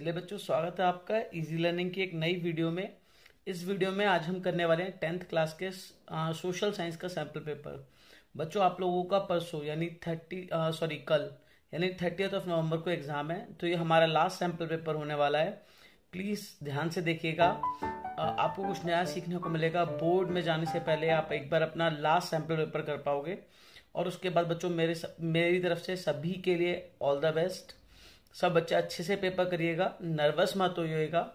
चलिए बच्चों स्वागत है आपका इजी लर्निंग की एक नई वीडियो में इस वीडियो में आज हम करने वाले हैं टेंथ क्लास के आ, सोशल साइंस का सैम्पल पेपर बच्चों आप लोगों का परसों यानी थर्टी सॉरी कल यानी थर्टी ऑफ नवंबर को एग्जाम है तो ये हमारा लास्ट सैम्पल पेपर होने वाला है प्लीज़ ध्यान से देखिएगा आपको कुछ नया सीखने को मिलेगा बोर्ड में जाने से पहले आप एक बार अपना लास्ट सैम्पल पेपर कर पाओगे और उसके बाद बच्चों मेरे मेरी तरफ से सभी के लिए ऑल द बेस्ट सब बच्चा अच्छे से पेपर करिएगा नर्वस मत होइएगा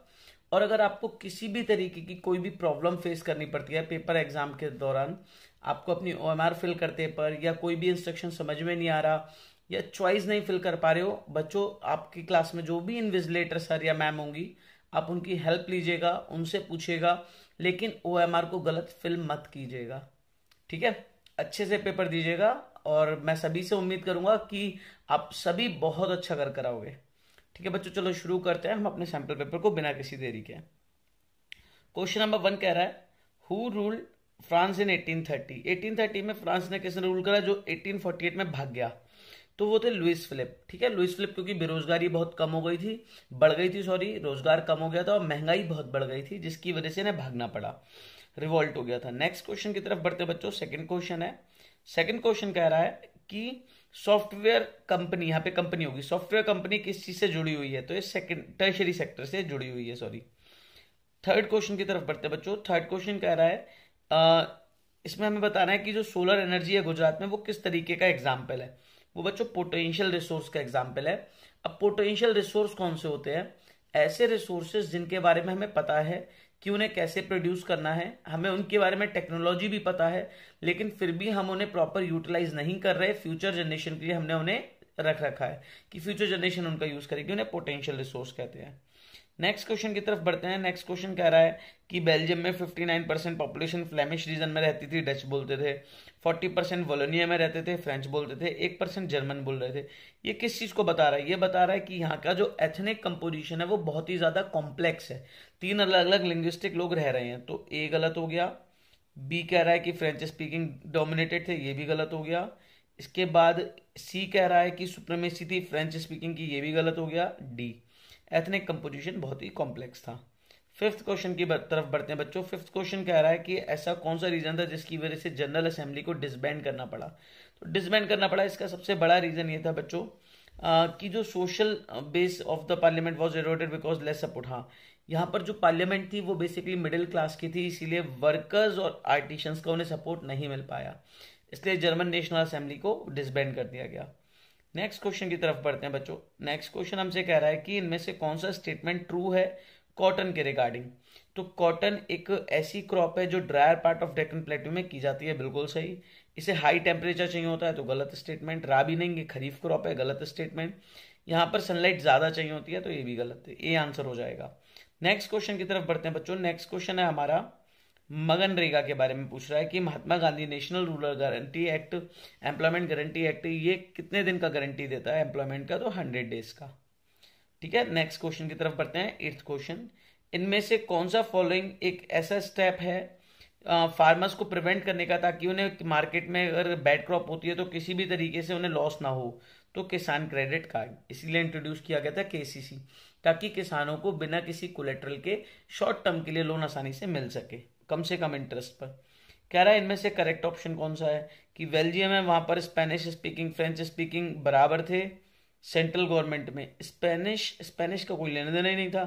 और अगर आपको किसी भी तरीके की कोई भी प्रॉब्लम फेस करनी पड़ती है पेपर एग्जाम के दौरान आपको अपनी ओ फिल करते पर या कोई भी इंस्ट्रक्शन समझ में नहीं आ रहा या चॉइस नहीं फिल कर पा रहे हो बच्चों आपकी क्लास में जो भी इन्विजिलेटर सर या मैम होंगी आप उनकी हेल्प लीजिएगा उनसे पूछिएगा लेकिन ओ को गलत फिल मत कीजिएगा ठीक है अच्छे से पेपर दीजिएगा और मैं सभी से उम्मीद करूंगा कि आप सभी बहुत अच्छा कर कराओगे ठीक है बच्चों चलो शुरू करते हैं हम अपने सैंपल पेपर को बिना किसी देरी के क्वेश्चन नंबर वन कह रहा है हु रूल फ्रांस इन 1830 1830 में फ्रांस ने किसने रूल करा जो 1848 में भाग गया तो वो थे लुइस फिलिप ठीक है लुइस फिलिप क्योंकि बेरोजगारी बहुत कम हो गई थी बढ़ गई थी सॉरी रोजगार कम हो गया था और महंगाई बहुत बढ़ गई थी जिसकी वजह से इन्हें भागना पड़ा रिवॉल्ट हो गया था नेक्स्ट क्वेश्चन की तरफ बढ़ते बच्चों सेकंड क्वेश्चन है सेकंड क्वेश्चन कह रहा है कि सॉफ्टवेयर कंपनी यहाँ पे कंपनी होगी सॉफ्टवेयर कंपनी किस चीज से जुड़ी हुई है तो ये सेकंड टर्शरी सेक्टर से जुड़ी हुई है सॉरी थर्ड क्वेश्चन की तरफ बढ़ते हैं बच्चों थर्ड क्वेश्चन कह रहा है आ, इसमें हमें बताना है कि जो सोलर एनर्जी है गुजरात में वो किस तरीके का एग्जाम्पल है वो बच्चों पोटेंशियल रिसोर्स का एग्जाम्पल है अब पोटेंशियल रिसोर्स कौन से होते हैं ऐसे रिसोर्सेज जिनके बारे में हमें पता है कि उन्हें कैसे प्रोड्यूस करना है हमें उनके बारे में टेक्नोलॉजी भी पता है लेकिन फिर भी हम उन्हें प्रॉपर यूटिलाइज नहीं कर रहे फ्यूचर जनरेशन के लिए हमने उन्हें रख रखा है कि फ्यूचर जनरेशन उनका यूज करेगी उन्हें पोटेंशियल रिसोर्स कहते हैं नेक्स्ट क्वेश्चन की तरफ बढ़ते हैं नेक्स्ट क्वेश्चन कह रहा है कि बेल्जियम में 59 परसेंट पॉपुलेशन फ्लेमिश रीजन में रहती थी डच बोलते थे 40 परसेंट वोलोनिया में रहते थे फ्रेंच बोलते थे एक परसेंट जर्मन बोल रहे थे ये किस चीज़ को बता रहा है ये बता रहा है कि यहाँ का जो एथनिक कंपोजिशन है वो बहुत ही ज़्यादा कॉम्प्लेक्स है तीन अलग अलग लिंग्विस्टिक लोग रह रहे हैं तो ए गलत हो गया बी कह रहा है कि फ्रेंच स्पीकिंग डोमिनेटेड थे ये भी गलत हो गया इसके बाद सी कह रहा है कि सुप्रमेसी थी फ्रेंच स्पीकिंग की ये भी गलत हो गया डी एथनिक कंपोजिशन बहुत ही कॉम्प्लेक्स था फिफ्थ क्वेश्चन की तरफ बढ़ते हैं बच्चों फिफ्थ क्वेश्चन कह रहा है कि ऐसा कौन सा रीजन था जिसकी वजह से जनरल असेंबली को डिसबैंड करना पड़ा तो डिसबैंड करना पड़ा इसका सबसे बड़ा रीजन ये था बच्चों कि जो social base of the parliament was eroded because less support हाँ यहाँ पर जो पार्लियामेंट थी वो बेसिकली मिडिल क्लास की थी इसीलिए वर्कर्स और आर्टिशंस का उन्हें सपोर्ट नहीं मिल पाया इसलिए जर्मन नेशनल असेंबली को डिसबैंड कर दिया गया नेक्स्ट क्वेश्चन की तरफ बढ़ते हैं बच्चों नेक्स्ट क्वेश्चन हमसे कह रहा है कि इनमें से कौन सा स्टेटमेंट ट्रू है कॉटन के रिगार्डिंग तो कॉटन एक ऐसी क्रॉप है जो drier part of Deccan plateau में की जाती है बिल्कुल सही इसे हाई टेम्परेचर चाहिए होता है तो गलत स्टेटमेंट राबी नहीं खरीफ क्रॉप है गलत स्टेटमेंट यहाँ पर सनलाइट ज़्यादा चाहिए होती है तो ये भी गलत है ये आंसर हो जाएगा नेक्स्ट क्वेश्चन की तरफ बढ़ते हैं बच्चों नेक्स्ट क्वेश्चन है हमारा मगनरेगा के बारे में पूछ रहा है कि Mahatma Gandhi national rural guarantee act employment guarantee act ये कितने दिन का गारंटी देता है एम्प्लॉयमेंट का तो हंड्रेड डेज का ठीक है नेक्स्ट क्वेश्चन की तरफ बढ़ते हैं एट्थ क्वेश्चन इनमें से कौन सा फॉलोइंग एक ऐसा स्टेप है फार्मर्स को प्रिवेंट करने का ताकि उन्हें मार्केट में अगर बैड क्रॉप होती है तो किसी भी तरीके से उन्हें लॉस ना हो तो किसान क्रेडिट कार्ड इसीलिए इंट्रोड्यूस किया गया था केसीसी ताकि किसानों को बिना किसी कोलेट्रल के शॉर्ट टर्म के लिए लोन आसानी से मिल सके कम से कम इंटरेस्ट पर कह रहा है इनमें से करेक्ट ऑप्शन कौन सा है कि बेल्जियम है वहाँ पर स्पेनिश स्पीकिंग फ्रेंच स्पीकिंग बराबर थे सेंट्रल गवर्नमेंट में स्पेनिश स्पेनिश का कोई लेना देना ही नहीं था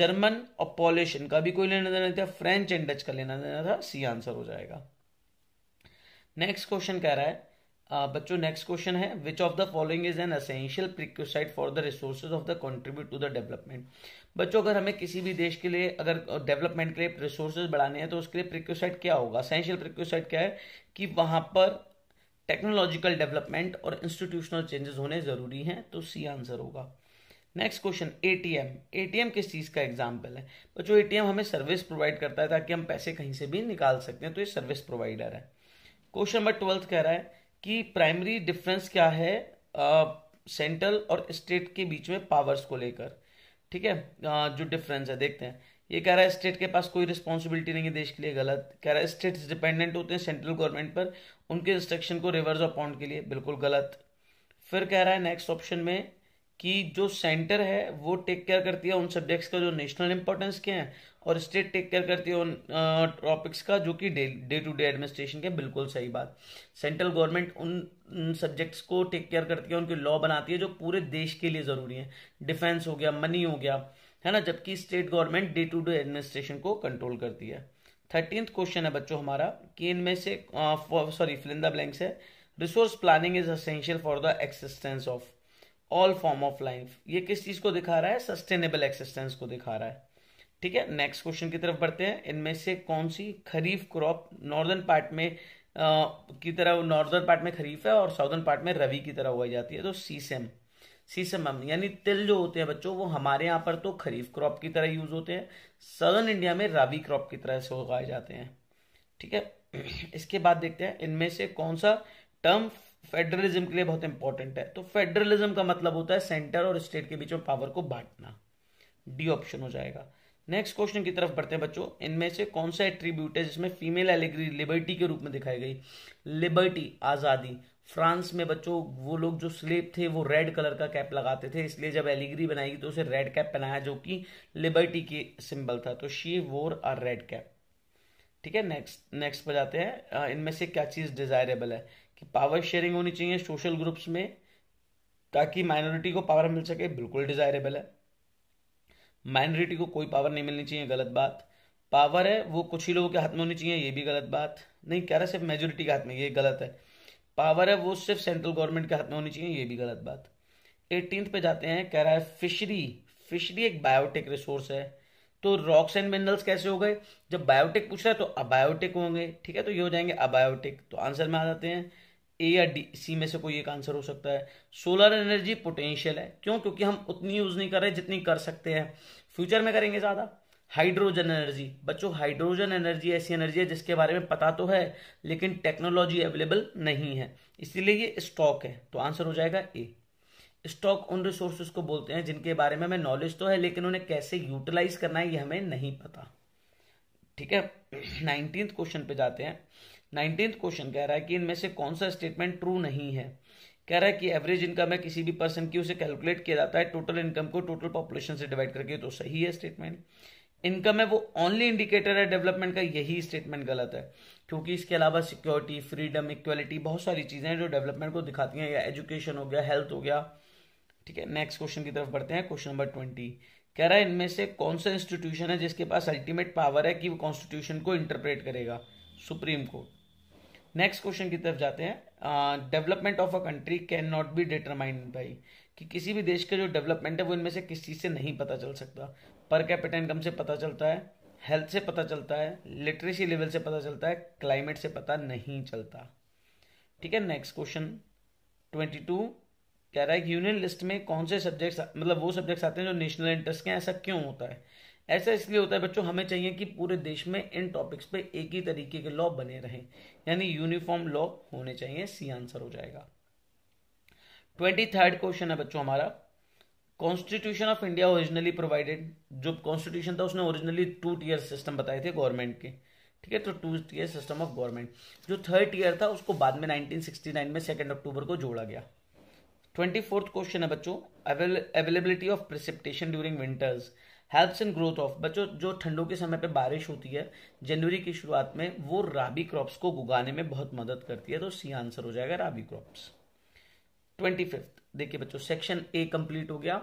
जर्मन और पोलिश इनका भी कोई लेना देना नहीं था फ्रेंच एंड डच का लेना देना था सी आंसर हो जाएगा नेक्स्ट क्वेश्चन कह रहा है Uh, बच्चों नेक्स्ट क्वेश्चन है which of the following is an essential prerequisite for the resources of the contribute to the development बच्चों अगर हमें किसी भी देश के लिए अगर डेवलपमेंट के लिए रिसोर्सेज बढ़ाने हैं तो उसके लिए प्रिक्यूसाइट क्या होगा असेंशियल प्रिक्यूसाइट क्या है कि वहां पर टेक्नोलॉजिकल डेवलपमेंट और इंस्टीट्यूशनल चेंजेस होने जरूरी हैं तो सी आंसर होगा नेक्स्ट क्वेश्चन एटीएम एटीएम किस चीज का एग्जाम्पल है बच्चों एटीएम हमें सर्विस प्रोवाइड करता है ताकि हम पैसे कहीं से भी निकाल सकते हैं तो ये सर्विस प्रोवाइडर है क्वेश्चन नंबर ट्वेल्थ कह रहा है कि प्राइमरी डिफरेंस क्या है सेंट्रल और स्टेट के बीच में पावर्स को लेकर ठीक है आ, जो डिफरेंस है देखते हैं ये कह रहा है स्टेट के पास कोई रिस्पॉन्सिबिलिटी नहीं है देश के लिए गलत कह रहा है स्टेट डिपेंडेंट होते हैं सेंट्रल गवर्नमेंट पर उनके इंस्ट्रक्शन को रिवर्स अपॉन के लिए बिल्कुल गलत फिर कह रहा है नेक्स्ट ऑप्शन में कि जो सेंटर है वो टेक केयर करती है उन सब्जेक्ट्स का जो नेशनल इंपॉर्टेंस के हैं और स्टेट टेक केयर करती है उन टॉपिक्स का जो कि डे टू डे एडमिनिस्ट्रेशन के बिल्कुल सही बात सेंट्रल गवर्नमेंट उन सब्जेक्ट्स को टेक केयर करती है उनकी लॉ बनाती है जो पूरे देश के लिए ज़रूरी है डिफेंस हो गया मनी हो गया है ना जबकि state government day to day administration को कंट्रोल करती है थर्टीन क्वेश्चन है बच्चों हमारा कि इनमें से सॉरी फिलिंदा ब्लैंक्स है resource planning is essential for the existence of all form of life ये किस चीज को दिखा रहा है सस्टेनेबल एक्सिस्टेंस को दिखा रहा है ठीक है नेक्स्ट क्वेश्चन की तरफ बढ़ते हैं इनमें से कौन सी खरीफ क्रॉप नॉर्दर्न पार्ट में आ, की तरह नॉर्दर्न पार्ट में खरीफ है और साउदर्न पार्ट में रवि की तरह उगाई जाती है तो सीसेम सीसेम यानी तिल जो होते हैं बच्चों वो हमारे यहाँ पर तो खरीफ क्रॉप की तरह यूज होते हैं सदर्न इंडिया में रवि क्रॉप की तरह से उगाए जाते हैं ठीक है इसके बाद देखते हैं इनमें से कौन सा टर्म फेडरलिज्म के लिए बहुत इंपॉर्टेंट है तो फेडरलिज्म का मतलब होता है सेंटर और स्टेट के बीच में पावर को बांटना डी ऑप्शन हो जाएगा नेक्स्ट क्वेश्चन की तरफ बढ़ते हैं बच्चों इनमें से कौन सा एट्रीब्यूट है जिसमें फीमेल एलिग्री लिबर्टी के रूप में दिखाई गई लिबर्टी आज़ादी फ्रांस में बच्चों वो लोग जो स्लेब थे वो रेड कलर का कैप लगाते थे इसलिए जब एलिग्री बनाएगी तो उसे रेड कैप पहनाया जो कि लिबर्टी के सिंबल था तो शी वोर आर रेड कैप ठीक है नेक्स्ट नेक्स्ट पर जाते हैं इनमें से क्या चीज़ डिजायरेबल है कि पावर शेयरिंग होनी चाहिए सोशल ग्रुप्स में ताकि माइनॉरिटी को पावर मिल सके बिल्कुल डिजायरेबल है माइनॉरिटी को कोई पावर नहीं मिलनी चाहिए गलत बात पावर है वो कुछ ही लोगों के हाथ में होनी चाहिए ये भी गलत बात नहीं कह रहा सिर्फ मेजोरिटी के हाथ में ये गलत है पावर है वो सिर्फ सेंट्रल गवर्नमेंट के हाथ में होनी चाहिए ये भी गलत बात एटीन पे जाते हैं कह रहा है फिशरी फिशरी एक बायोटिक रिसोर्स है तो रॉक्स एंड मिनरल्स कैसे हो गए जब बायोटेक पूछ रहा है तो अबायोटिक होंगे ठीक है तो ये हो जाएंगे अबायोटिक तो आंसर में आ जाते हैं ए या डी सी में से कोई एक आंसर हो सकता है सोलर एनर्जी पोटेंशियल है क्यों क्योंकि हम उतनी यूज नहीं कर रहे जितनी कर सकते हैं फ्यूचर में करेंगे ज्यादा हाइड्रोजन एनर्जी बच्चों हाइड्रोजन एनर्जी ऐसी एनर्जी है जिसके बारे में पता तो है लेकिन टेक्नोलॉजी अवेलेबल नहीं है इसीलिए ये स्टॉक है तो आंसर हो जाएगा ए स्टॉक उन रिसोर्सेज को बोलते हैं जिनके बारे में हमें नॉलेज तो है लेकिन उन्हें कैसे यूटिलाइज करना है ये हमें नहीं पता ठीक है नाइनटीन क्वेश्चन पे जाते हैं नाइनटीन क्वेश्चन कह रहा है कि इनमें से कौन सा स्टेटमेंट ट्रू नहीं है कह रहा है कि एवरेज इनकम है किसी भी पर्सन की उसे कैलकुलेट किया जाता है टोटल इनकम को टोटल पॉपुलेशन से डिवाइड करके तो सही है स्टेटमेंट इनकम है वो ओनली इंडिकेटर है डेवलपमेंट का यही स्टेटमेंट गलत है क्योंकि इसके अलावा सिक्योरिटी फ्रीडम इक्वलिटी बहुत सारी चीज़ें हैं जो डेवलपमेंट को दिखाती हैं या एजुकेशन हो गया हेल्थ हो गया ठीक है नेक्स्ट क्वेश्चन की तरफ बढ़ते हैं क्वेश्चन नंबर ट्वेंटी कह रहा है इनमें से कौन सा इंस्टीट्यूशन है जिसके पास अल्टीमेट पावर है कि वो कॉन्स्टिट्यूशन को इंटरप्रेट करेगा सुप्रीम कोर्ट नेक्स्ट क्वेश्चन की तरफ जाते हैं development of a country can not be determined by कि किसी भी देश का जो डेवलपमेंट है वो इनमें से किस चीज़ से नहीं पता चल सकता पर कैपिटा इनकम से पता चलता है हेल्थ से पता चलता है लिटरेसी लेवल से पता चलता है क्लाइमेट से पता नहीं चलता ठीक है नेक्स्ट क्वेश्चन ट्वेंटी टू कह रहा है यूनियन लिस्ट में कौन से सब्जेक्ट्स मतलब वो सब्जेक्ट्स आते हैं जो नेशनल इंटरेस्ट के ऐसा क्यों होता है ऐसा इसलिए होता है बच्चों हमें चाहिए कि पूरे देश में इन टॉपिक्स पे एक ही तरीके के लॉ बने रहें यानी यूनिफॉर्म लॉ होने चाहिए सी आंसर हो जाएगा ट्वेंटी थर्ड क्वेश्चन है बच्चों हमारा constitution of India originally provided जो कॉन्स्टिट्यूशन था उसने ओरिजिनली टू टीयर सिस्टम बताए थे गवर्नमेंट के ठीक है तो two tier system of government जो थर्ड ईयर था उसको बाद में 1969 में सेकेंड अक्टूबर को जोड़ा गया ट्वेंटी फोर्थ क्वेश्चन है बच्चों availability of precipitation during winters helps in growth of बच्चों जो ठंडों के समय पे बारिश होती है जनवरी की शुरुआत में वो राबी क्रॉप्स को उगाने में बहुत मदद करती है तो सी आंसर हो जाएगा राबी क्रॉप्स ट्वेंटी फिफ्थ देखिए बच्चों सेक्शन ए कंप्लीट हो गया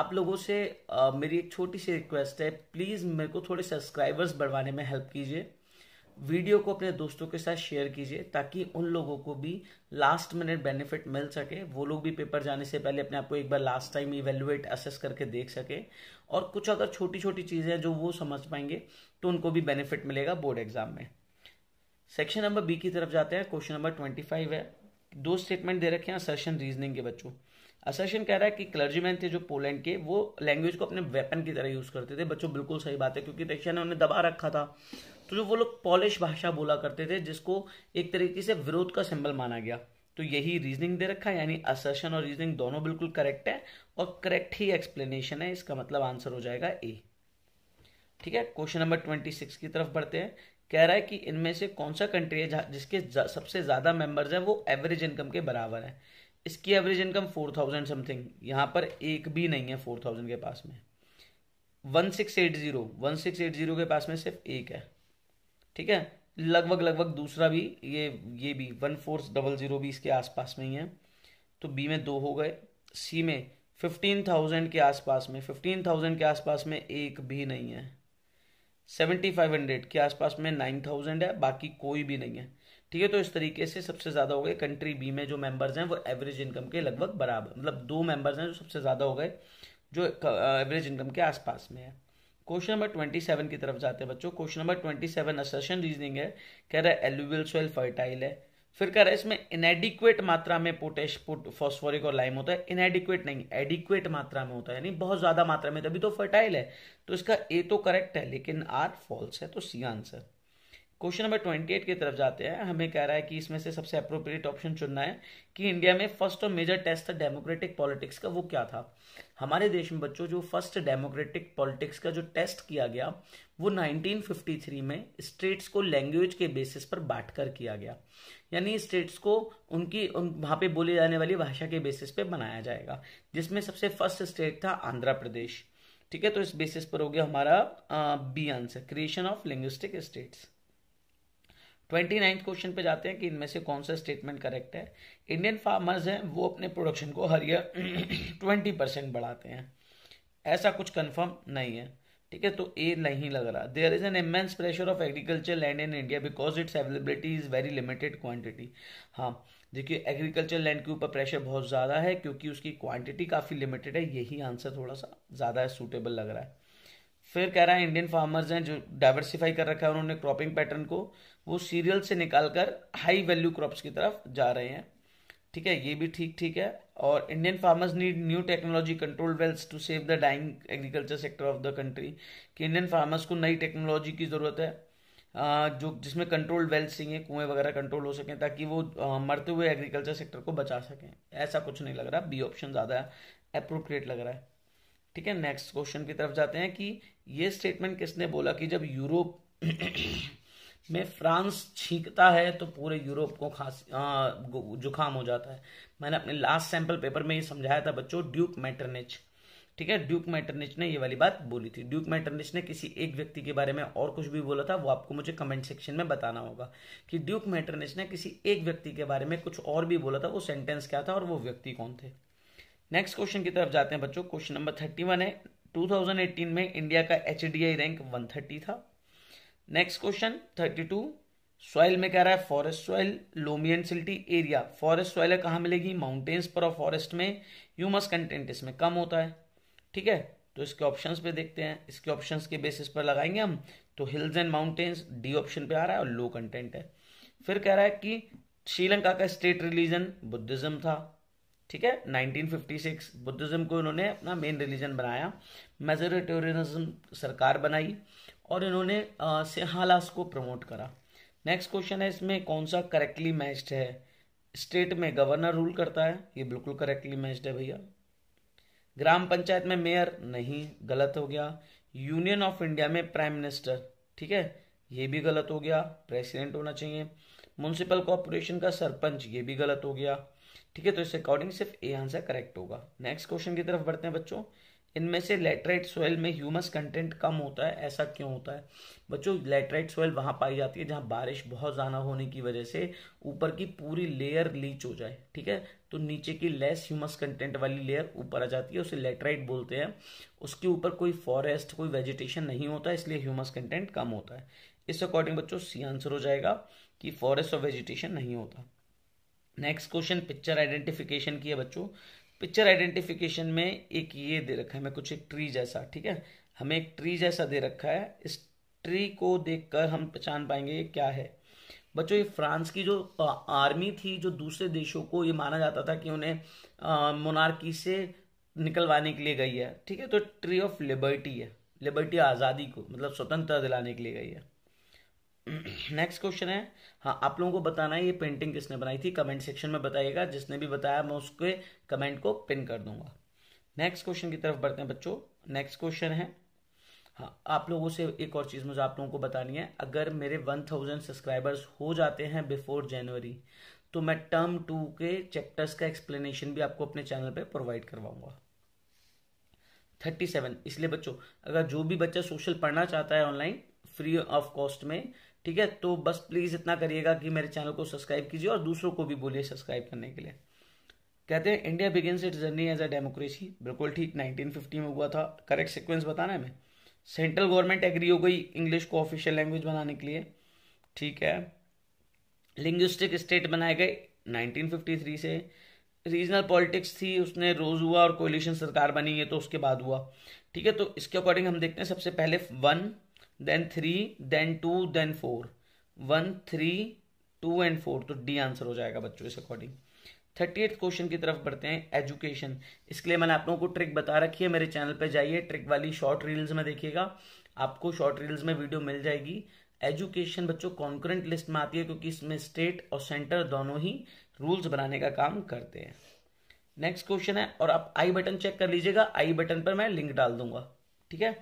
आप लोगों से आ, मेरी एक छोटी सी रिक्वेस्ट है प्लीज़ मेरे को थोड़े सब्सक्राइबर्स बढ़वाने में हेल्प कीजिए वीडियो को अपने दोस्तों के साथ शेयर कीजिए ताकि उन लोगों को भी लास्ट मिनट बेनिफिट मिल सके वो लोग भी पेपर जाने से पहले अपने आप को एक बार लास्ट टाइम इवेल्युएट असेस करके देख सके और कुछ अगर छोटी छोटी चीज़ें हैं जो वो समझ पाएंगे तो उनको भी बेनिफिट मिलेगा बोर्ड एग्जाम में सेक्शन नंबर बी की तरफ जाते हैं क्वेश्चन नंबर ट्वेंटी फाइव है दो स्टेटमेंट दे रखे हैं असर्शन रीजनिंग के बच्चों असर्शन कह रहा है कि क्लर्जीमैन थे जो पोलैंड के वो लैंग्वेज को अपने वेपन की तरह यूज़ करते थे बच्चों बिल्कुल सही बात है क्योंकि रशिया ने उन्हें दबा रखा था तो जो वो लोग पॉलिश भाषा बोला करते थे जिसको एक तरीके से विरोध का सिंबल माना गया तो यही रीजनिंग दे रखा है यानी असर्शन और रीजनिंग दोनों बिल्कुल करेक्ट है और करेक्ट ही एक्सप्लेनेशन है इसका मतलब आंसर हो जाएगा ए ठीक है क्वेश्चन नंबर ट्वेंटी सिक्स की तरफ बढ़ते हैं कह रहा है कि इनमें से कौन सा कंट्री है जिसके सबसे ज़्यादा मेंबर्स हैं वो एवरेज इनकम के बराबर है इसकी average income four thousand something यहाँ पर एक भी नहीं है फोर थाउजेंड के पास में one six eight zero one six eight zero के पास में सिर्फ एक है ठीक है लगभग लगभग दूसरा भी ये ये भी वन फोर डबल जीरो भी इसके आसपास में ही है तो बी में दो हो गए सी में फिफ्टीन थाउजेंड के आसपास में फिफ्टीन थाउजेंड के आसपास में एक भी नहीं है सेवेंटी फाइव हंड्रेड के आसपास में नाइन थाउजेंड है बाकी कोई भी नहीं है ठीक है तो इस तरीके से सबसे ज़्यादा हो गए कंट्री बी में जो मेंबर्स हैं वो एवरेज इनकम के लगभग बराबर मतलब दो मेंबर्स हैं जो सबसे ज़्यादा हो गए जो एवरेज इनकम uh, के आसपास में है क्वेश्चन नंबर ट्वेंटी सेवन की तरफ जाते हैं बच्चों question number twenty seven assertion reasoning है कह रहा है एल्यूवियल सोइल फर्टाइल है फिर कह रहा है इसमें इनएडिक्वेट मात्रा में पोटेश फॉस्फोरिक और लाइम होता है इनएडिक्वेट नहीं एडिक्वेट मात्रा में होता है यानी बहुत ज्यादा मात्रा में तभी तो फर्टाइल है तो इसका ए तो करेक्ट है लेकिन आर फॉल्स है तो C answer question number twenty eight की तरफ जाते हैं हमें कह रहा है कि इसमें से सबसे अप्रोप्रिएट ऑप्शन चुनना है कि इंडिया में फर्स्ट और मेजर टेस्ट था डेमोक्रेटिक पॉलिटिक्स का वो क्या था हमारे देश में बच्चों जो फर्स्ट डेमोक्रेटिक पॉलिटिक्स का जो टेस्ट किया गया वो 1953 में स्टेट्स को लैंग्वेज के बेसिस पर बांटकर किया गया यानी स्टेट्स को उनकी उन वहाँ पे बोली जाने वाली भाषा के बेसिस पे बनाया जाएगा जिसमें सबसे फर्स्ट स्टेट था आंध्र प्रदेश ठीक है तो इस बेसिस पर हो गया हमारा B answer creation of linguistic states twenty ninth question पे जाते हैं कि इनमें से कौन सा स्टेटमेंट करेक्ट है इंडियन फार्मर्स हैं वो अपने प्रोडक्शन को हर ईयर ट्वेंटी परसेंट बढ़ाते हैं ऐसा कुछ कंफर्म नहीं है ठीक है तो ए नहीं लग रहा there is an immense pressure of agriculture land in India because its availability is very limited quantity हाँ देखिए एग्रीकल्चर लैंड के ऊपर प्रेशर बहुत ज़्यादा है क्योंकि उसकी क्वांटिटी काफ़ी लिमिटेड है यही आंसर थोड़ा सा ज़्यादा सूटेबल लग रहा है फिर कह रहा है इंडियन फार्मर्स हैं जो डाइवर्सिफाई कर रखा है उन्होंने क्रॉपिंग पैटर्न को वो सीरियल से निकालकर हाई वैल्यू क्रॉप्स की तरफ जा रहे हैं ठीक है ये भी ठीक ठीक है और Indian farmers need new technology control wells to save the dying agriculture sector of the country कि इंडियन फार्मर्स को नई टेक्नोलॉजी की ज़रूरत है जो जिसमें कंट्रोल वेल्स चाहिए कुएं वगैरह कंट्रोल हो सकें ताकि वो मरते हुए एग्रीकल्चर सेक्टर को बचा सकें ऐसा कुछ नहीं लग रहा बी ऑप्शन ज़्यादा अप्रोप्रिएट लग रहा है ठीक है नेक्स्ट क्वेश्चन की तरफ जाते हैं कि ये स्टेटमेंट किसने बोला कि जब यूरोप में फ्रांस छींकता है तो पूरे यूरोप को खास जुकाम हो जाता है मैंने अपने लास्ट सैंपल पेपर में ये समझाया था बच्चों ड्यूक मैटरनिच ठीक है ड्यूक मैटरनिच ने ये वाली बात बोली थी ड्यूक मैटरनिच ने किसी एक व्यक्ति के बारे में और कुछ भी बोला था वो आपको मुझे कमेंट सेक्शन में बताना होगा कि ड्यूक मैटरनिच ने किसी एक व्यक्ति के बारे में कुछ और भी बोला था वो सेंटेंस क्या था और वो व्यक्ति कौन थे नेक्स्ट क्वेश्चन की तरफ जाते हैं बच्चों क्वेश्चन नंबर थर्टी वन है 2018 में इंडिया का एच रैंक 130 था नेक्स्ट क्वेश्चन 32 सॉइल में कह रहा है forest soil loamy and silty area forest soil कहाँ मिलेगी माउंटेन्स पर और फॉरेस्ट में ह्यूमस कंटेंट इसमें कम होता है ठीक है तो इसके ऑप्शंस पे देखते हैं इसके ऑप्शंस के बेसिस पर लगाएंगे हम तो hills and mountains D option पे आ रहा है और लो कंटेंट है फिर कह रहा है कि श्रीलंका का स्टेट रिलीजन बुद्धिज्म था ठीक है 1956 बुद्धिज्म को इन्होंने अपना मेन रिलीजन बनाया मेजोरिटोरिज्म सरकार बनाई और इन्होंने सिहालास को प्रमोट करा नेक्स्ट क्वेश्चन है इसमें कौन सा करेक्टली मैच्ड है स्टेट में गवर्नर रूल करता है ये बिल्कुल करेक्टली मैच्ड है भैया ग्राम पंचायत में मेयर नहीं गलत हो गया यूनियन ऑफ इंडिया में प्राइम मिनिस्टर ठीक है ये भी गलत हो गया प्रेसिडेंट होना चाहिए म्यूनसिपल कॉरपोरेशन का सरपंच ये भी गलत हो गया ठीक है तो इस अकॉर्डिंग सिर्फ ए आंसर करेक्ट होगा नेक्स्ट क्वेश्चन की तरफ बढ़ते हैं बच्चों इनमें से लेटराइट सोयल में ह्यूमस कंटेंट कम होता है ऐसा क्यों होता है बच्चों लेटराइट सोयल वहाँ पाई जाती है जहाँ बारिश बहुत ज़्यादा होने की वजह से ऊपर की पूरी लेयर लीच हो जाए ठीक है तो नीचे की लेस ह्यूमस कंटेंट वाली लेयर ऊपर आ जाती है उसे लेटराइट बोलते हैं उसके ऊपर कोई फॉरेस्ट कोई वेजिटेशन नहीं होता इसलिए ह्यूमस कंटेंट कम होता है इस अकॉर्डिंग बच्चों सी आंसर हो जाएगा कि फॉरेस्ट और वेजिटेशन नहीं होता नेक्स्ट क्वेश्चन पिक्चर आइडेंटिफिकेशन की है बच्चों पिक्चर आइडेंटिफिकेशन में एक ये दे रखा है हमें कुछ एक ट्री जैसा ठीक है हमें एक ट्री जैसा दे रखा है इस ट्री को देखकर हम पहचान पाएंगे ये क्या है बच्चों ये फ्रांस की जो आर्मी थी जो दूसरे देशों को ये माना जाता था कि उन्हें मोनार्की से निकलवाने के लिए गई है ठीक है तो ट्री ऑफ लिबर्टी है लिबर्टी आज़ादी को मतलब स्वतंत्रता दिलाने के लिए गई है नेक्स्ट क्वेश्चन है हाँ आप लोगों को बताना है ये पेंटिंग किसने बनाई थी कमेंट सेक्शन में बताइएगा जिसने भी बताया मैं उसके कमेंट को पिन कर दूंगा नेक्स्ट क्वेश्चन की तरफ बढ़ते हैं बच्चों नेक्स्ट क्वेश्चन है हाँ आप लोगों से एक और चीज़ मुझे आप लोगों को बतानी है अगर मेरे वन थाउजेंड सब्सक्राइबर्स हो जाते हैं बिफोर जनवरी तो मैं टर्म टू के चैप्टर्स का एक्सप्लेनेशन भी आपको अपने चैनल पर प्रोवाइड करवाऊंगा थर्टी सेवन इसलिए बच्चों अगर जो भी बच्चा सोशल पढ़ना चाहता है ऑनलाइन फ्री ऑफ कॉस्ट में ठीक है तो बस प्लीज़ इतना करिएगा कि मेरे चैनल को सब्सक्राइब कीजिए और दूसरों को भी बोलिए सब्सक्राइब करने के लिए कहते हैं India begin it journey as a democracy बिल्कुल ठीक 1950 में हुआ था करेक्ट सिक्वेंस बताना है मैं सेंट्रल गवर्नमेंट एग्री हो गई इंग्लिश को ऑफिशियल लैंग्वेज बनाने के लिए ठीक है लिंग्विस्टिक स्टेट बनाए गए 1953 से रीजनल पॉलिटिक्स थी उसने रोज हुआ और कोलिशन सरकार बनी ये तो उसके बाद हुआ ठीक है तो इसके अकॉर्डिंग हम देखते हैं सबसे पहले one then three then two then four one three two and four तो डी आंसर हो जाएगा बच्चों इस अकॉर्डिंग थर्टी एट क्वेश्चन की तरफ बढ़ते हैं एजुकेशन इसके लिए मैंने आप लोगों को ट्रिक बता रखी है मेरे चैनल पर जाइए ट्रिक वाली शॉर्ट रील्स में देखिएगा आपको शॉर्ट रील्स में वीडियो मिल जाएगी एजुकेशन बच्चों कॉन्करेंट लिस्ट में आती है क्योंकि इसमें स्टेट और सेंटर दोनों ही रूल्स बनाने का काम करते हैं नेक्स्ट क्वेश्चन है और आप आई बटन चेक कर लीजिएगा आई बटन पर मैं लिंक डाल दूंगा ठीक है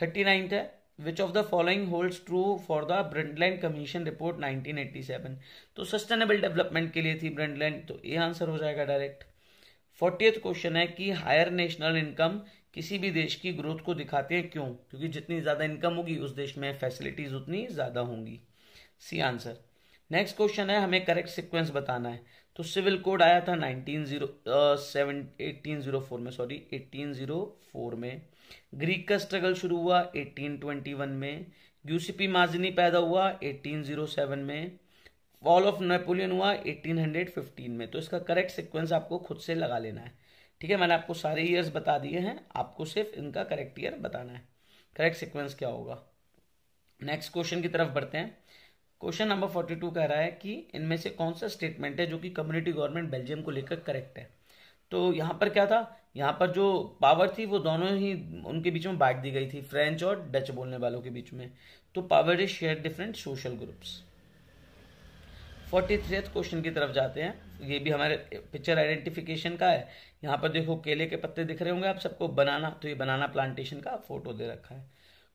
थर्टी नाइन्थ है which of the following holds true for the Brundtland commission report 1987 तो सस्टेनेबल डेवलपमेंट के लिए थी ब्रंडलैंड तो ये आंसर हो जाएगा डायरेक्ट फोर्टी क्वेश्चन है कि हायर नेशनल इनकम किसी भी देश की ग्रोथ को दिखाते हैं क्यों क्योंकि जितनी ज़्यादा इनकम होगी उस देश में फैसिलिटीज उतनी ज़्यादा होंगी सी आंसर नेक्स्ट क्वेश्चन है हमें करेक्ट सिक्वेंस बताना है तो सिविल कोड आया था nineteen zero seven eighteen zero four में सॉरी एटीन जीरो फोर में ग्रीक का स्ट्रगल शुरू हुआ 1821 में यूसीपी माजनी पैदा हुआ 1807 में वॉल ऑफ नेपोलियन हुआ 1815 में तो इसका करेक्ट सीक्वेंस आपको खुद से लगा लेना है ठीक है मैंने आपको सारे ईयर्स बता दिए हैं आपको सिर्फ इनका करेक्ट ईयर बताना है करेक्ट सीक्वेंस क्या होगा नेक्स्ट क्वेश्चन की तरफ बढ़ते हैं क्वेश्चन नंबर फोर्टी टू कह रहा है कि इनमें से कौन सा स्टेटमेंट है जो कि कम्युनिटी गवर्नमेंट बेल्जियम को लेकर करेक्ट है तो यहाँ पर क्या था यहाँ पर जो पावर थी वो दोनों ही उनके बीच में बांट दी गई थी फ्रेंच और डच बोलने वालों के बीच में तो power is share different social groups forty third question की तरफ जाते हैं ये भी हमारे पिक्चर आइडेंटिफिकेशन का है यहाँ पर देखो केले के पत्ते दिख रहे होंगे आप सबको बनाना तो ये बनाना प्लांटेशन का फोटो दे रखा है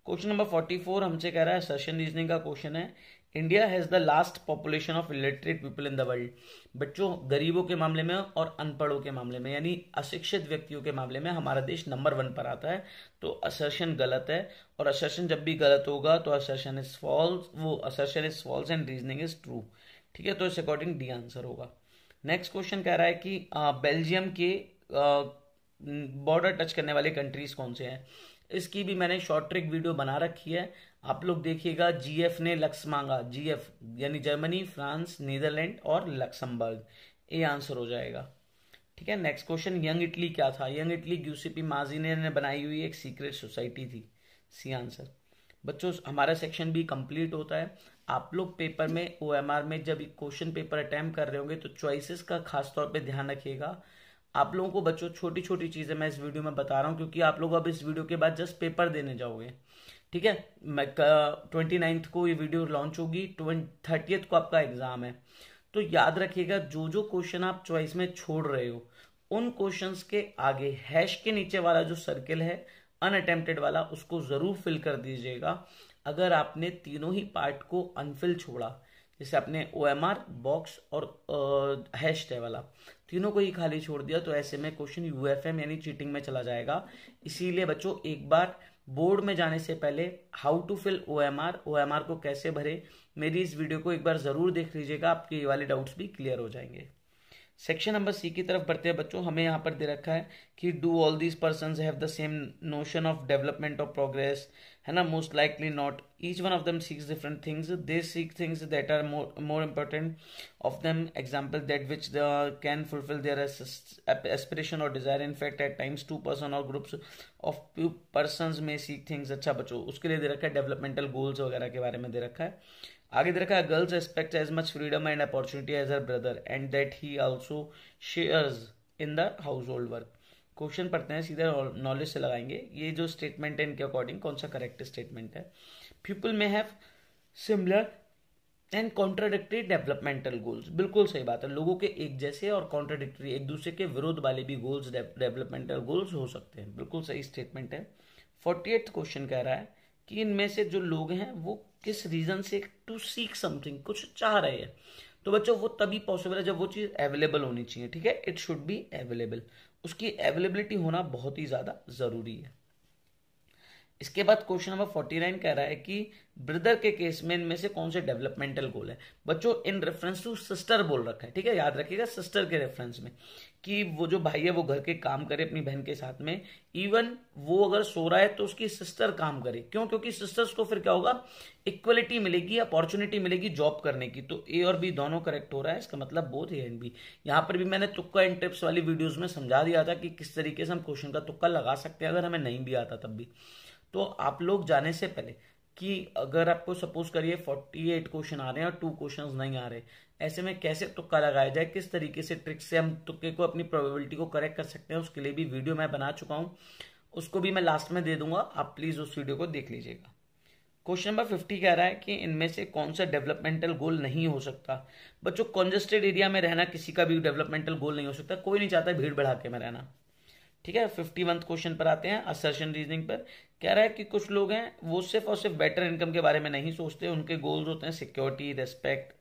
क्वेश्चन नंबर फोर्टी फोर हमसे कह रहा है सर्शन रीजनिंग का क्वेश्चन है India has the last population of illiterate people in the world बच्चों गरीबों के मामले में और अनपढ़ों के मामले में यानी अशिक्षित व्यक्तियों के मामले में हमारा देश नंबर वन पर आता है तो असर्शन गलत है और असर्शन जब भी गलत होगा तो असर्शन इज फॉल्स वो assertion is false and reasoning is true ठीक है तो इस अकॉर्डिंग डी आंसर होगा नेक्स्ट क्वेश्चन कह रहा है कि बेल्जियम के बॉर्डर टच करने वाले कंट्रीज कौन से हैं इसकी भी मैंने शॉर्ट ट्रिक वीडियो बना रखी है आप लोग देखिएगा जीएफ ने लक्स मांगा जीएफ यानी जर्मनी फ्रांस नीदरलैंड और लक्समबर्ग ये आंसर हो जाएगा ठीक है नेक्स्ट क्वेश्चन यंग इटली क्या था यंग इटली ग्यूसीपी माजीने ने बनाई हुई एक सीक्रेट सोसाइटी थी सी आंसर बच्चों हमारा सेक्शन भी कंप्लीट होता है आप लोग पेपर में ओ में जब क्वेश्चन पेपर अटैम्प्ट कर रहे होंगे तो च्वाइसिस का खास तौर पर ध्यान रखिएगा आप लोगों को बच्चों छोटी छोटी चीज़ें मैं इस वीडियो में बता रहा हूँ क्योंकि आप लोग अब इस वीडियो के बाद जस्ट पेपर देने जाओगे ठीक है ट्वेंटी नाइन्थ को ये वीडियो लॉन्च होगी ट्वेंट थर्टियथ को आपका एग्जाम है तो याद रखिएगा जो जो क्वेश्चन आप चॉइस में छोड़ रहे हो उन क्वेश्चंस के आगे हैश के नीचे वाला जो सर्किल है अनअटेम्प्टेड वाला उसको जरूर फिल कर दीजिएगा अगर आपने तीनों ही पार्ट को अनफिल छोड़ा जैसे आपने ओ एम आर बॉक्स और हैश टे वाला तीनों को ही खाली छोड़ दिया तो ऐसे में क्वेश्चन यू एफ एम यानी चीटिंग में चला जाएगा इसीलिए बच्चों एक बार बोर्ड में जाने से पहले how to fill O M R O M R को कैसे भरे मेरी इस वीडियो को एक बार ज़रूर देख लीजिएगा आपके ये वाले डाउट्स भी क्लियर हो जाएंगे सेक्शन नंबर सी की तरफ बढ़ते हैं बच्चों हमें यहाँ पर दे रखा है कि do all these person have the same notion of development of progress है ना most likely not each one of them seeks different things they seek things that are more more important of them example that which the can fulfil their aspiration और desire in fact at times to person और groups of person में seek things अच्छा बचो उसके लिए दे रखा है developmental goals वगैरह के बारे में दे रखा है आगे दे रखा है girls expect as much freedom and opportunity as our brother and that he also shares in the household work question पढ़ते हैं सीधा नॉलेज से लगाएंगे ये जो स्टेटमेंट है इनके अकॉर्डिंग कौन सा करेक्ट स्टेटमेंट है people may have similar and contradictory developmental goals बिल्कुल सही बात है लोगों के एक जैसे और कॉन्ट्राडिक्टरी एक दूसरे के विरोध वाले भी गोल्स डेवलपमेंटल गोल्स हो सकते हैं बिल्कुल सही स्टेटमेंट है फोर्टी एथ क्वेश्चन कह रहा है कि इनमें से जो लोग हैं वो किस रीजन से टू सीक समथिंग कुछ चाह रहे हैं तो बच्चों वो तभी पॉसिबल है जब वो चीज़ अवेलेबल होनी चाहिए ठीक है इट शुड बी अवेलेबल उसकी अवेलेबिलिटी होना बहुत ही ज़्यादा ज़रूरी है इसके बाद क्वेश्चन नंबर फोर्टी नाइन कह रहा है कि ब्रदर के केस में इनमें से कौन से डेवलपमेंटल गोल है बच्चों इन रेफरेंस टू सिस्टर बोल रखा है ठीक है याद रखिएगा सिस्टर के रेफरेंस में कि वो जो भाई है वो घर के काम करे अपनी बहन के साथ में इवन वो अगर सो रहा है तो उसकी सिस्टर काम करे क्यों क्योंकि सिस्टर्स को फिर क्या होगा इक्वलिटी मिलेगी अपॉर्चुनिटी मिलेगी जॉब करने की तो ए और बी दोनों करेक्ट हो रहा है इसका मतलब बोथ ए एंड बी यहाँ पर भी मैंने तुक्का एंड टिप्स वाली वीडियोज में समझा दिया था कि किस तरीके से हम क्वेश्चन का तुक्का लगा सकते हैं अगर हमें नहीं भी आता तब भी तो आप लोग जाने से पहले कि अगर आपको सपोज करिए 48 क्वेश्चन आ रहे हैं और टू क्वेश्चन नहीं आ रहे ऐसे में कैसे तुक्का लगाया जाए किस तरीके से ट्रिक से हम तुक्के को अपनी प्रोबेबिलिटी को करेक्ट कर सकते हैं उसके लिए भी वीडियो मैं बना चुका हूँ उसको भी मैं लास्ट में दे दूंगा आप प्लीज़ उस वीडियो को देख लीजिएगा क्वेश्चन नंबर फिफ्टी कह रहा है कि इनमें से कौन सा डेवलपमेंटल गोल नहीं हो सकता बच्चों कॉन्जेस्टेड एरिया में रहना किसी का भी डेवलपमेंटल गोल नहीं हो सकता कोई नहीं चाहता भीड़ बढ़ाके में रहना ठीक है फिफ्टी वन क्वेश्चन पर आते हैं असर्शन रीजनिंग पर कह रहा है कि कुछ लोग हैं वो सिर्फ और सिर्फ बेटर इनकम के बारे में नहीं सोचते उनके गोल्स होते हैं सिक्योरिटी रेस्पेक्ट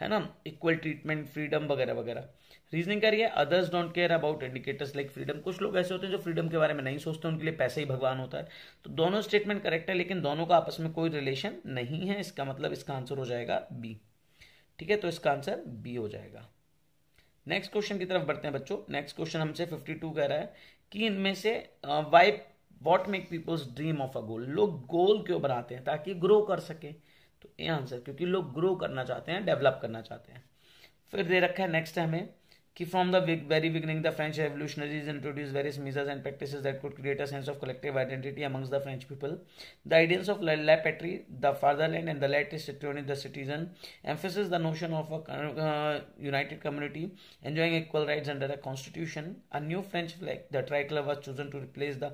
है ना इक्वल ट्रीटमेंट फ्रीडम वगैरह वगैरह रीजनिंग कह रही है others don't care about indicators like freedom कुछ लोग ऐसे होते हैं जो फ्रीडम के बारे में नहीं सोचते उनके लिए पैसा ही भगवान होता है तो दोनों स्टेटमेंट करेक्ट है लेकिन दोनों का आपस में कोई रिलेशन नहीं है इसका मतलब इसका आंसर हो जाएगा बी ठीक है तो इसका आंसर बी हो जाएगा नेक्स्ट क्वेश्चन की तरफ बढ़ते हैं बच्चों नेक्स्ट क्वेश्चन हमसे 52 कह रहा है कि इनमें से why what make people's dream of a goal लोग गोल क्यों बनाते हैं ताकि ग्रो कर सके तो ये आंसर क्योंकि लोग ग्रो करना चाहते हैं डेवलप करना चाहते हैं फिर दे रखा है नेक्स्ट हमें कि from the very the the French revolutionaries introduce various measures and practices that could create a sense of collective identity amongst the French people the of of patrie, the the fatherland and the latest सिट्रोनी the citizen emphasis the notion of a united community enjoying equal rights under the constitution a new french flag the tricolor was chosen to replace the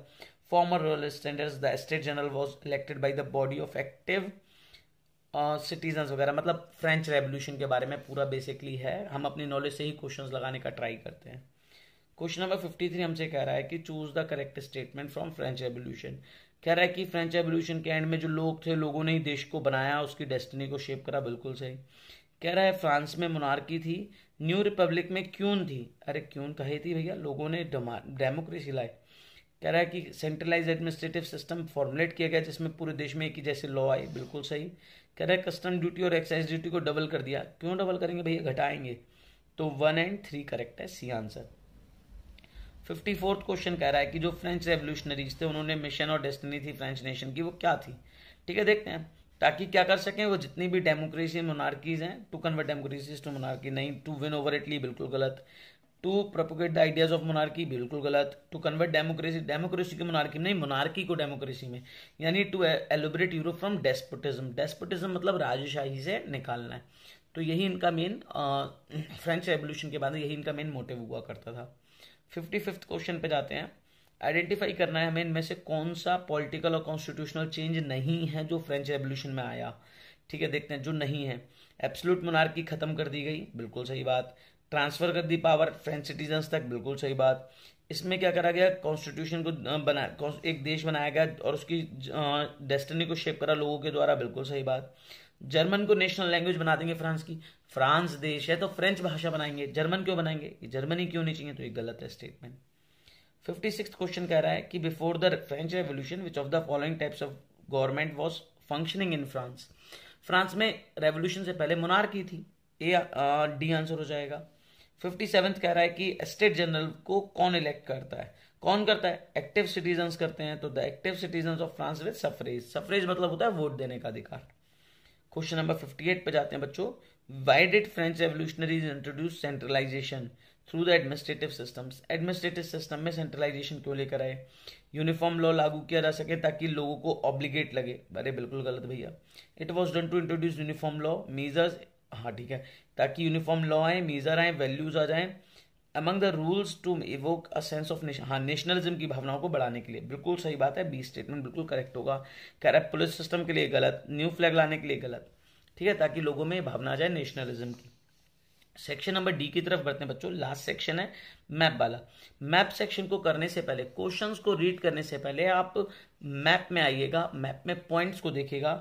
former royal standards the estate general was elected by the body of active citizens वगैरह मतलब French revolution के बारे में पूरा basically है हम अपनी knowledge से ही क्वेश्चंस लगाने का ट्राई करते हैं क्वेश्चन नंबर फिफ्टी थ्री हमसे कह रहा है कि choose the correct statement from French revolution कह रहा है कि फ्रेंच रेवोल्यूशन के एंड में जो लोग थे लोगों ने ही देश को बनाया उसकी डेस्टिनी को शेप करा बिल्कुल सही कह रहा है फ्रांस में मोनार्की थी न्यू रिपब्लिक में क्यून थी अरे क्यून कही थी भैया लोगों ने डेमोक्रेसी लाई कह रहा है कि सेंट्रलाइज एडमिनिस्ट्रेटिव सिस्टम फॉर्मुलेट किया गया जिसमें पूरे देश में एक ही जैसे लॉ आई बिल्कुल सही कह रहे कस्टम ड्यूटी और एक्साइज ड्यूटी को डबल कर दिया क्यों डबल करेंगे भैया घटाएंगे तो वन एंड थ्री करेक्ट है C answer fifty fourth question कह रहा है कि जो फ्रेंच रेवोल्यूशनरीज थे उन्होंने मिशन और डेस्टिनी थी फ्रेंच नेशन की वो क्या थी ठीक है देखते हैं ताकि क्या कर सकें वो जितनी भी डेमोक्रेसी मोनार्कीज हैं to convert democracies to monarchy नहीं टू विन ओवर इटली बिल्कुल गलत to propagate the ideas of monarchy बिल्कुल गलत टू कन्वर्ट डेमोक्रेसी डेमोक्रेसी की मोनार्की नहीं मोनार्की को डेमोक्रेसी में यानी to elaborate Europe from despotism despotism मतलब राजशाही से निकालना है तो यही इनका मेन फ्रेंच रेवोल्यूशन के बाद यही इनका मेन मोटिव हुआ करता था फिफ्टी फिफ्थ क्वेश्चन पे जाते हैं आइडेंटिफाई करना है हमें इनमें से कौन सा पॉलिटिकल और कॉन्स्टिट्यूशनल चेंज नहीं है जो फ्रेंच रेवोल्यूशन में आया ठीक है देखते हैं जो नहीं है एब्सोल्यूट मोनार्की खत्म कर दी गई बिल्कुल सही बात ट्रांसफ़र कर दी पावर फ्रेंच सिटीजन्स तक बिल्कुल सही बात इसमें क्या करा गया कॉन्स्टिट्यूशन को बना एक देश बनाया गया और उसकी डेस्टिनी को शेप करा लोगों के द्वारा बिल्कुल सही बात जर्मन को नेशनल लैंग्वेज बना देंगे फ्रांस की फ्रांस देश है तो फ्रेंच भाषा बनाएंगे जर्मन क्यों बनाएंगे जर्मनी क्यों नहीं चाहिए तो ये गलत है स्टेटमेंट फिफ्टी सिक्स क्वेश्चन कह रहा है कि before the French revolution which of the following types of government was functioning in France France में रेवोल्यूशन से पहले की थी ए डी आंसर हो जाएगा फिफ्टी सेवेंथ कह रहा है कि स्टेट जनरल को कौन इलेक्ट करता है कौन करता है एक्टिव सिटीजन करते हैं तो the active citizen of France with suffrage suffrage मतलब होता है वोट देने का अधिकार क्वेश्चन नंबर फिफ्टी एट पर जाते हैं बच्चों why did French revolutionaries introduce centralisation through the administrative system administrative system में सेंट्रलाइजेशन क्यों लेकर आए यूनिफॉर्म लॉ लागू किया जा सके ताकि लोगों को ऑब्लिगेट लगे अरे बिल्कुल गलत भैया it was done to introduce uniform law measures हाँ ठीक है ताकि यूनिफॉर्म लॉ आए मीज़र आए वैल्यूज़ आ जाएं among the rules to evoke a sense of हाँ नेशनलिज्म की भावनाओं को बढ़ाने के लिए बिल्कुल सही बात है बी स्टेटमेंट बिल्कुल करेक्ट होगा करप्ट पुलिस सिस्टम के लिए गलत न्यू फ्लैग लाने के लिए गलत ठीक है ताकि लोगों में भावना आ जाए नेशनलिज्म की सेक्शन नंबर डी की तरफ बढ़ते हैं बच्चों लास्ट सेक्शन है मैप वाला मैप सेक्शन को करने से पहले क्वेश्चंस को रीड करने से पहले आप मैप में आइएगा मैप में पॉइंट्स को देखिएगा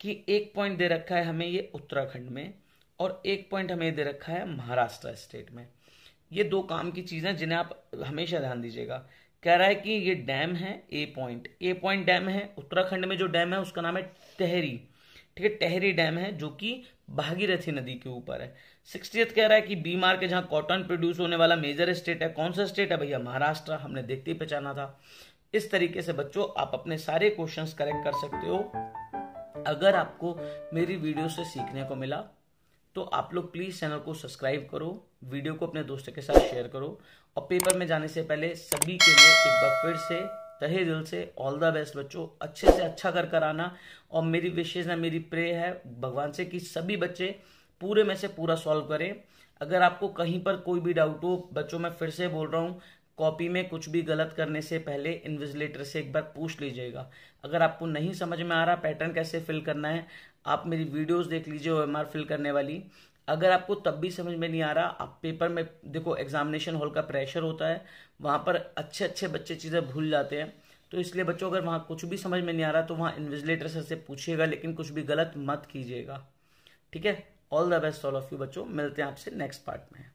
कि एक पॉइंट दे रखा है हमें ये उत्तराखंड में और एक पॉइंट हमें दे रखा है महाराष्ट्र स्टेट में ये दो काम की चीज़ें जिन्हें आप हमेशा ध्यान दीजिएगा कह रहा है कि ये डैम है A point A point dam है उत्तराखंड में जो डैम है उसका नाम है टहरी ठीक है टहरी डैम है जो कि भागीरथी नदी के ऊपर है सिक्सटी कह रहा है कि बी मार्क जहां कॉटन प्रोड्यूस होने वाला मेजर स्टेट है कौन सा स्टेट है भैया महाराष्ट्र हमने देखते ही पहचाना था इस तरीके से बच्चों आप अपने सारे क्वेश्चंस करेक्ट कर सकते हो अगर आपको मेरी वीडियो से सीखने को मिला तो आप लोग प्लीज़ चैनल को सब्सक्राइब करो वीडियो को अपने दोस्तों के साथ शेयर करो और पेपर में जाने से पहले सभी के लिए एक बार फिर से तहे दिल से ऑल द बेस्ट बच्चों अच्छे से अच्छा कर कर आना और मेरी विशेष ना मेरी प्रे है भगवान से कि सभी बच्चे पूरे में से पूरा सॉल्व करें अगर आपको कहीं पर कोई भी डाउट हो बच्चों मैं फिर से बोल रहा हूँ कॉपी में कुछ भी गलत करने से पहले इन्विजिलेटर से एक बार पूछ लीजिएगा अगर आपको नहीं समझ में आ रहा पैटर्न कैसे फिल करना है आप मेरी वीडियोस देख लीजिए ओ एम आर फिल करने वाली अगर आपको तब भी समझ में नहीं आ रहा आप पेपर में देखो एग्जामिनेशन हॉल का प्रेशर होता है वहाँ पर अच्छे अच्छे बच्चे चीज़ें भूल जाते हैं तो इसलिए बच्चों अगर वहाँ कुछ भी समझ में नहीं आ रहा तो वहाँ इन्विजिलेटर सर से पूछिएगा लेकिन कुछ भी गलत मत कीजिएगा ठीक है all the best all of you बच्चों मिलते हैं आपसे नेक्स्ट पार्ट में